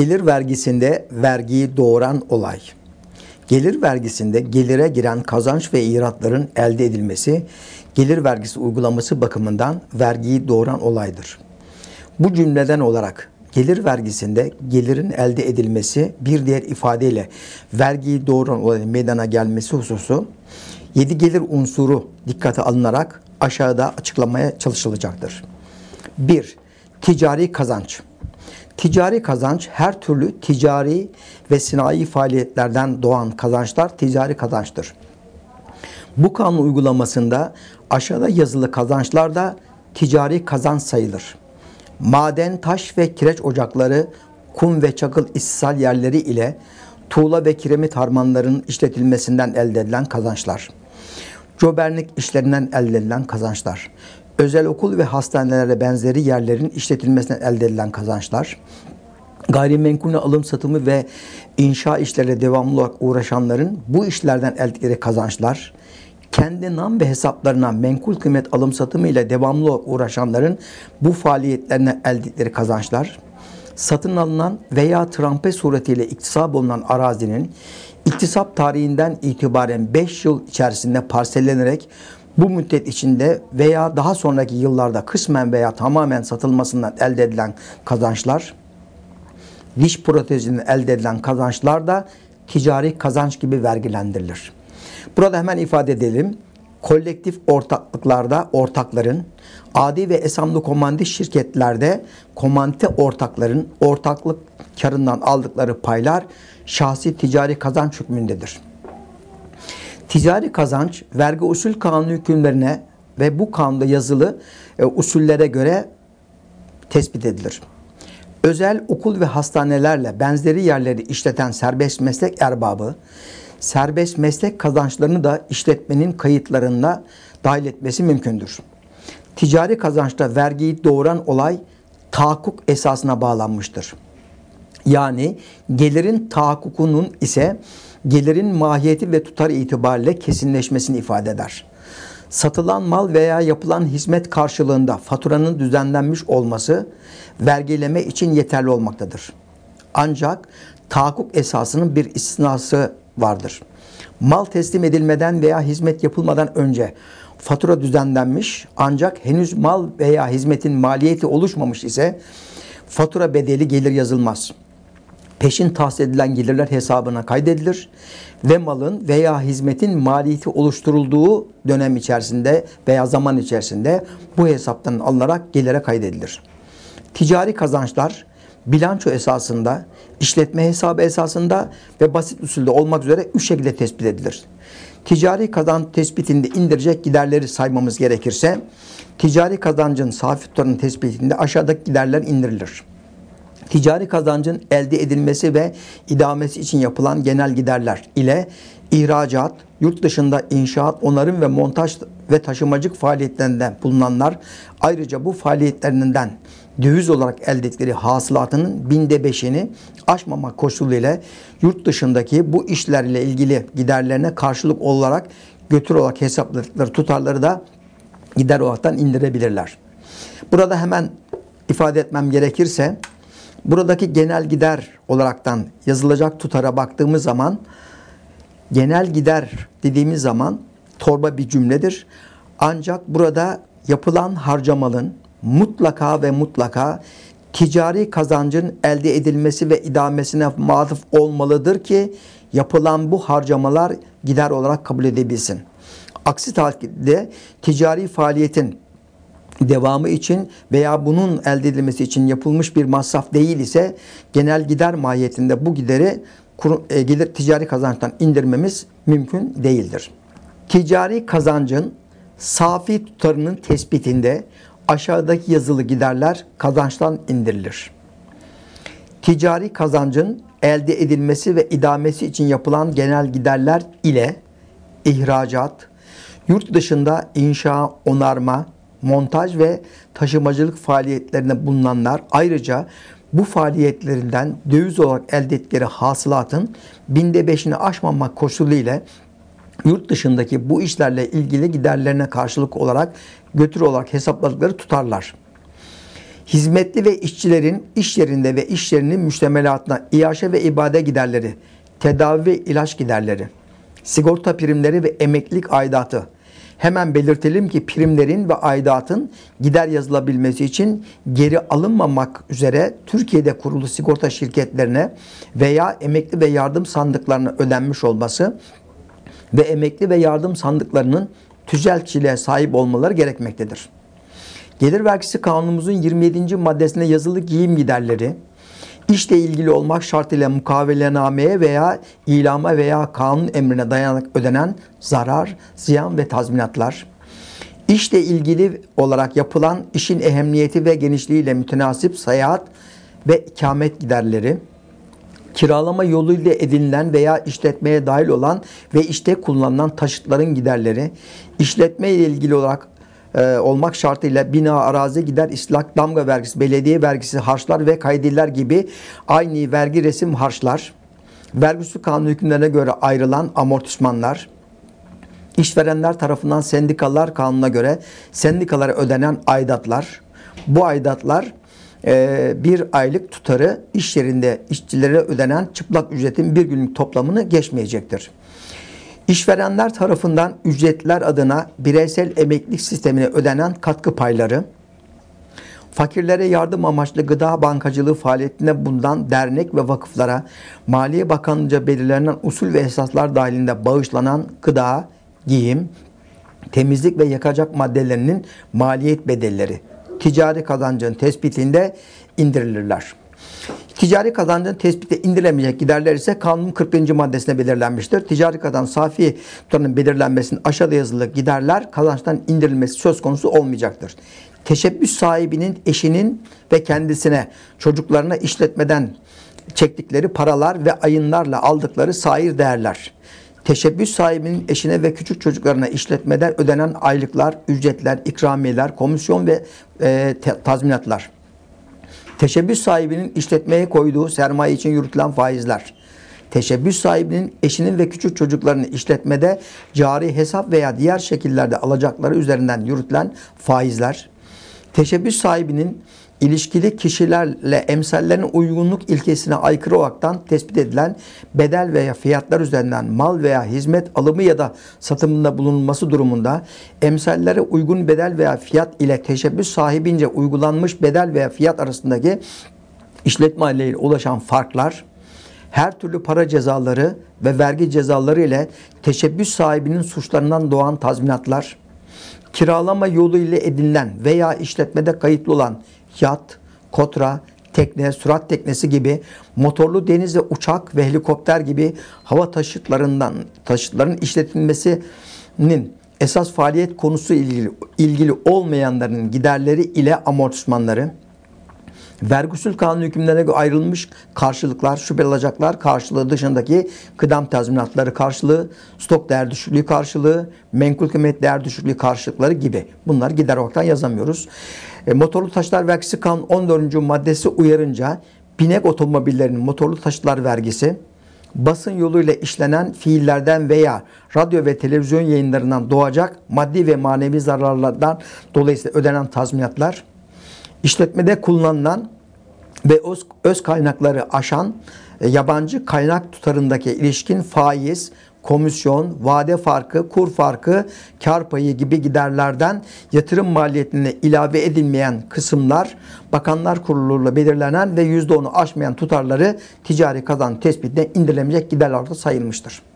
Gelir vergisinde vergiyi doğuran olay. Gelir vergisinde gelire giren kazanç ve iratların elde edilmesi, gelir vergisi uygulaması bakımından vergiyi doğuran olaydır. Bu cümleden olarak gelir vergisinde gelirin elde edilmesi bir diğer ifadeyle vergiyi doğuran olayın meydana gelmesi hususu 7 gelir unsuru dikkate alınarak aşağıda açıklamaya çalışılacaktır. 1. Ticari kazanç Ticari kazanç her türlü ticari ve sinayi faaliyetlerden doğan kazançlar ticari kazançtır. Bu kanun uygulamasında aşağıda yazılı kazançlar da ticari kazanç sayılır. Maden, taş ve kireç ocakları, kum ve çakıl istisal yerleri ile tuğla ve kiremit harmanlarının işletilmesinden elde edilen kazançlar. Cobernik işlerinden elde edilen kazançlar özel okul ve hastanelerle benzeri yerlerin işletilmesinden elde edilen kazançlar, gayrimenkulün alım satımı ve inşa işlerle devamlı olarak uğraşanların bu işlerden elde ettiği kazançlar, kendi nam ve hesaplarına menkul kıymet alım satımı ile devamlı olarak uğraşanların bu faaliyetlerine elde ettiği kazançlar, satın alınan veya trampe suretiyle iktisap olunan arazinin iktisap tarihinden itibaren 5 yıl içerisinde parsellenerek bu müddet içinde veya daha sonraki yıllarda kısmen veya tamamen satılmasından elde edilen kazançlar, diş protezinden elde edilen kazançlar da ticari kazanç gibi vergilendirilir. Burada hemen ifade edelim kolektif ortaklıklarda ortakların, adi ve esamlı komandi şirketlerde komante ortakların ortaklık karından aldıkları paylar şahsi ticari kazanç hükmündedir. Ticari kazanç vergi usul kanunu hükümlerine ve bu kanunda yazılı e, usullere göre tespit edilir. Özel okul ve hastanelerle benzeri yerleri işleten serbest meslek erbabı serbest meslek kazançlarını da işletmenin kayıtlarında dahil etmesi mümkündür. Ticari kazançta vergiyi doğuran olay tahakkuk esasına bağlanmıştır. Yani gelirin tahakkukunun ise gelirin mahiyeti ve tutar itibariyle kesinleşmesini ifade eder. Satılan mal veya yapılan hizmet karşılığında faturanın düzenlenmiş olması vergileme için yeterli olmaktadır. Ancak tahakkuk esasının bir istisnası vardır. Mal teslim edilmeden veya hizmet yapılmadan önce fatura düzenlenmiş ancak henüz mal veya hizmetin maliyeti oluşmamış ise fatura bedeli gelir yazılmaz. Peşin tahsil edilen gelirler hesabına kaydedilir ve malın veya hizmetin maliyeti oluşturulduğu dönem içerisinde veya zaman içerisinde bu hesaptan alınarak gelire kaydedilir. Ticari kazançlar bilanço esasında, işletme hesabı esasında ve basit usulde olmak üzere üç şekilde tespit edilir. Ticari kazanç tespitinde indirecek giderleri saymamız gerekirse, ticari kazancın safi tutarının tespitinde aşağıdaki giderler indirilir. Ticari kazancın elde edilmesi ve idamesi için yapılan genel giderler ile ihracat, yurt dışında inşaat, onarım ve montaj ve taşımacık faaliyetlerinden bulunanlar ayrıca bu faaliyetlerinden döviz olarak elde ettikleri hasılatının binde beşini aşmama koşuluyla yurt dışındaki bu işlerle ilgili giderlerine karşılık olarak götür olarak hesapladıkları tutarları da gider olaraktan indirebilirler. Burada hemen ifade etmem gerekirse buradaki genel gider olaraktan yazılacak tutara baktığımız zaman genel gider dediğimiz zaman torba bir cümledir. Ancak burada yapılan harcamalın mutlaka ve mutlaka ticari kazancın elde edilmesi ve idamesine maruf olmalıdır ki yapılan bu harcamalar gider olarak kabul edebilsin. Aksi takdirde ticari faaliyetin devamı için veya bunun elde edilmesi için yapılmış bir masraf değil ise genel gider mahiyetinde bu gideri e, gelir ticari kazançtan indirmemiz mümkün değildir. Ticari kazancın safi tutarının tespitinde aşağıdaki yazılı giderler kazançtan indirilir. Ticari kazancın elde edilmesi ve idamesi için yapılan genel giderler ile ihracat, yurt dışında inşa, onarma, montaj ve taşımacılık faaliyetlerine bulunanlar ayrıca bu faaliyetlerinden döviz olarak elde ettikleri hasılatın binde beşini aşmamak koşuluyla yurt dışındaki bu işlerle ilgili giderlerine karşılık olarak götür olarak hesapladıkları tutarlar. Hizmetli ve işçilerin iş yerinde ve iş yerinin müştemelatına iaşe ve ibade giderleri, tedavi ve ilaç giderleri, sigorta primleri ve emeklilik aidatı. Hemen belirtelim ki primlerin ve aidatın gider yazılabilmesi için geri alınmamak üzere Türkiye'de kurulu sigorta şirketlerine veya emekli ve yardım sandıklarına ödenmiş olması ve emekli ve yardım sandıklarının tüzel kişiliğe sahip olmaları gerekmektedir. Gelir vergisi kanunumuzun 27. maddesinde yazılı giyim giderleri, işle ilgili olmak şartıyla mukavelenameye veya ilama veya kanun emrine dayanarak ödenen zarar, ziyan ve tazminatlar, işle ilgili olarak yapılan işin ehemmiyeti ve genişliğiyle mütenasip seyahat ve ikamet giderleri, kiralama yoluyla edinilen veya işletmeye dahil olan ve işte kullanılan taşıtların giderleri, işletme ile ilgili olarak e, olmak şartıyla bina, arazi, gider, islak, damga vergisi, belediye vergisi, harçlar ve kaydiller gibi aynı vergi resim harçlar, vergisi kanun hükümlerine göre ayrılan amortismanlar, işverenler tarafından sendikalar kanununa göre sendikalara ödenen aidatlar, bu aidatlar ee, bir aylık tutarı iş yerinde işçilere ödenen çıplak ücretin bir günlük toplamını geçmeyecektir. İşverenler tarafından ücretler adına bireysel emeklilik sistemine ödenen katkı payları, fakirlere yardım amaçlı gıda bankacılığı faaliyetine bundan dernek ve vakıflara Maliye Bakanlığı'nca belirlenen usul ve esaslar dahilinde bağışlanan gıda, giyim, temizlik ve yakacak maddelerinin maliyet bedelleri ticari kazancın tespitinde indirilirler. Ticari kazancın tespitte indirilemeyecek giderler ise Kanun 41. maddesine belirlenmiştir. Ticari kazan safi tutarının belirlenmesinin aşağıda yazılı giderler kazançtan indirilmesi söz konusu olmayacaktır. Teşebbüs sahibinin eşinin ve kendisine çocuklarına işletmeden çektikleri paralar ve ayınlarla aldıkları sair değerler teşebbüs sahibinin eşine ve küçük çocuklarına işletmeden ödenen aylıklar, ücretler, ikramiyeler, komisyon ve e, tazminatlar. Teşebbüs sahibinin işletmeye koyduğu sermaye için yürütülen faizler. Teşebbüs sahibinin eşinin ve küçük çocuklarını işletmede cari hesap veya diğer şekillerde alacakları üzerinden yürütülen faizler. Teşebbüs sahibinin ilişkili kişilerle emsallerin uygunluk ilkesine aykırı olaraktan tespit edilen bedel veya fiyatlar üzerinden mal veya hizmet alımı ya da satımında bulunması durumunda emsallere uygun bedel veya fiyat ile teşebbüs sahibince uygulanmış bedel veya fiyat arasındaki işletme ile ulaşan farklar her türlü para cezaları ve vergi cezaları ile teşebbüs sahibinin suçlarından doğan tazminatlar, kiralama yolu ile edinilen veya işletmede kayıtlı olan yat, kotra, tekne, sürat teknesi gibi motorlu denizde uçak ve helikopter gibi hava taşıtlarından taşıtların işletilmesinin esas faaliyet konusu ilgili, ilgili olmayanların giderleri ile amortismanları Vergüsül kanun hükümlerine göre ayrılmış karşılıklar, şüpheli alacaklar karşılığı dışındaki kıdem tazminatları karşılığı, stok değer düşüklüğü karşılığı, menkul kıymet değer düşüklüğü karşılıkları gibi. Bunlar gider olarak yazamıyoruz. E, motorlu taşlar vergisi kanun 14. maddesi uyarınca binek otomobillerinin motorlu taşıtlar vergisi, basın yoluyla işlenen fiillerden veya radyo ve televizyon yayınlarından doğacak maddi ve manevi zararlardan dolayısıyla ödenen tazminatlar, işletmede kullanılan ve öz, öz kaynakları aşan e, yabancı kaynak tutarındaki ilişkin faiz, komisyon, vade farkı, kur farkı, kar payı gibi giderlerden yatırım maliyetine ilave edilmeyen kısımlar Bakanlar Kurulu'yla belirlenen ve %10'u aşmayan tutarları ticari kazan tespitine indirilemeyecek giderlerde sayılmıştır.